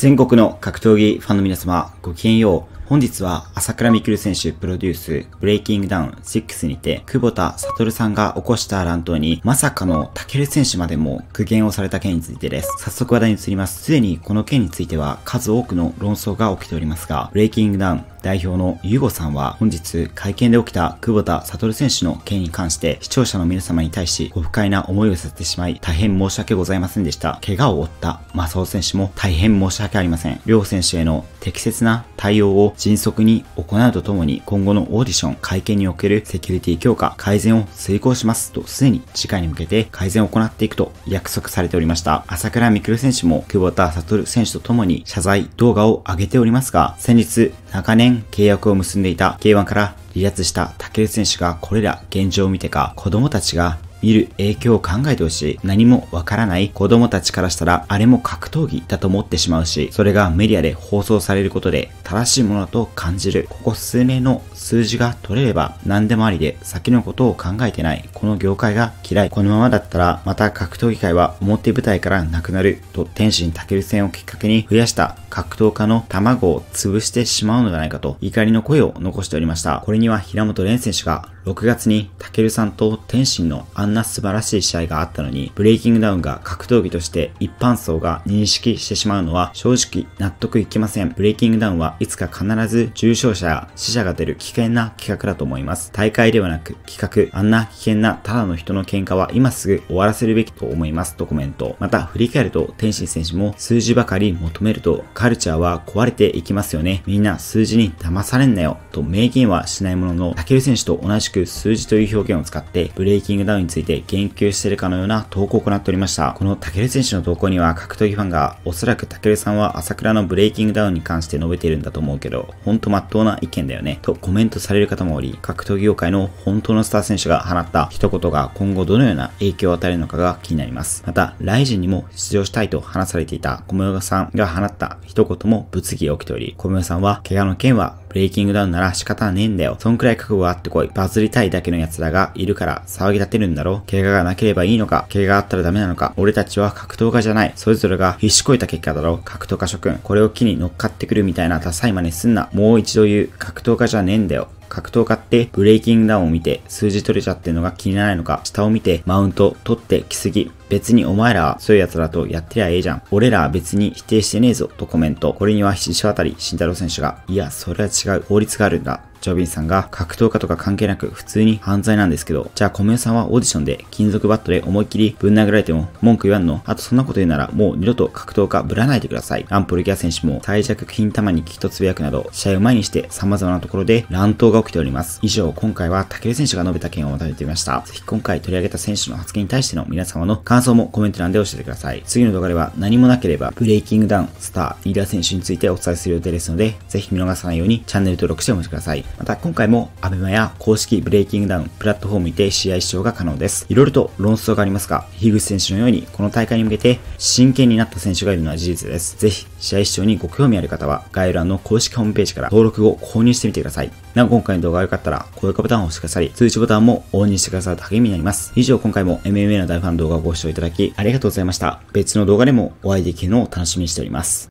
全国の格闘技ファンの皆様、ごきげんよう。本日は朝倉未来選手プロデュースブレイキングダウン6にて久保田悟さんが起こした乱闘にまさかのタケル選手までも苦言をされた件についてです。早速話題に移ります。すでにこの件については数多くの論争が起きておりますが、ブレイキングダウン代表のユゴさんは本日会見で起きた久保田悟選手の件に関して視聴者の皆様に対しご不快な思いをさせてしまい大変申し訳ございませんでした。怪我を負ったサオ選手も大変申し訳ありません。両選手への適切な対応を迅速に行うとともに今後のオーディション、会見におけるセキュリティ強化、改善を遂行しますと既に次回に向けて改善を行っていくと約束されておりました。朝倉未来選手も久保田悟選手とともに謝罪動画を上げておりますが、先日長年年契約を結んでいた K1 から離脱した竹内選手がこれら現状を見てか子供たちが見る影響を考えてほしい。何もわからない子供たちからしたらあれも格闘技だと思ってしまうし、それがメディアで放送されることで正しいものだと感じる。ここ数年の数字が取れれば何でもありで先のことを考えてない。この業界が嫌い。このままだったらまた格闘技界は表舞台からなくなる。と天心る戦をきっかけに増やした格闘家の卵を潰してしまうのではないかと怒りの声を残しておりました。これには平本蓮選手が6月にタケルさんと天心のあんな素晴らしい試合があったのに、ブレイキングダウンが格闘技として一般層が認識してしまうのは正直納得いきません。ブレイキングダウンはいつか必ず重症者や死者が出る危険な企画だと思います。大会ではなく企画、あんな危険なただの人の喧嘩は今すぐ終わらせるべきと思いますとコメント。また振り返ると天心選手も数字ばかり求めるとカルチャーは壊れていきますよね。みんな数字に騙されんなよと明言はしないものの、竹内選手と同じく数字という表現を使ってブレイキングダウンについて言及しているかのような投稿を行っておりました。この竹内選手の投稿には格闘技ファンがおそらく竹内さんは朝倉のブレイキングダウンに関して述べているんだだと思うけど、ほんと真っ当な意見だよね、とコメントされる方もおり、格闘技業界の本当のスター選手が放った一言が今後どのような影響を与えるのかが気になります。また、ライジンにも出場したいと話されていた小室さんが放った一言も物議が起きており、小室さんは怪我の件はブレイキングダウンなら仕方ねえんだよ。そんくらい覚悟があってこい。バズりたいだけの奴らがいるから騒ぎ立てるんだろ怪我がなければいいのか怪我があったらダメなのか俺たちは格闘家じゃない。それぞれが必死こいた結果だろ格闘家諸君。これを機に乗っかってくるみたいなダサい真似すんな。もう一度言う。格闘家じゃねえんだよ。格闘家ってブレイキングダウンを見て数字取れちゃってるのが気にならないのか、下を見てマウント取ってきすぎ。別にお前らはそういう奴らとやってりゃええじゃん。俺らは別に否定してねえぞとコメント。これには石渡慎太郎選手が、いや、それは違う。法律があるんだ。ジョビンさんが格闘家とか関係なく普通に犯罪なんですけど、じゃあメ宮さんはオーディションで金属バットで思いっきりぶん殴られても文句言わんのあとそんなこと言うならもう二度と格闘家ぶらないでください。アンポルギア選手も最弱金玉にきっとつぶやくなど、試合を前にして様々なところで乱闘が起きております。以上、今回は武尊選手が述べた件をまとめてみました。ぜひ今回取り上げた選手の発言に対しての皆様の感想もコメント欄で教えてください。次の動画では何もなければブレイキングダウン、スター、リーダー選手についてお伝えする予定ですので、ぜひ見逃さないようにチャンネル登録してお待ちください。また今回もアベマや公式ブレイキングダウンプラットフォームにて試合視聴が可能です。いろいろと論争がありますが、樋口選手のようにこの大会に向けて真剣になった選手がいるのは事実です。ぜひ試合視聴にご興味ある方は概要欄の公式ホームページから登録を購入してみてください。なお今回の動画が良かったら高評価ボタンを押してくださり、通知ボタンもオンにしてくださると励みになります。以上今回も MMA の大ファン動画をご視聴いただきありがとうございました。別の動画でもお会いできるのを楽しみにしております。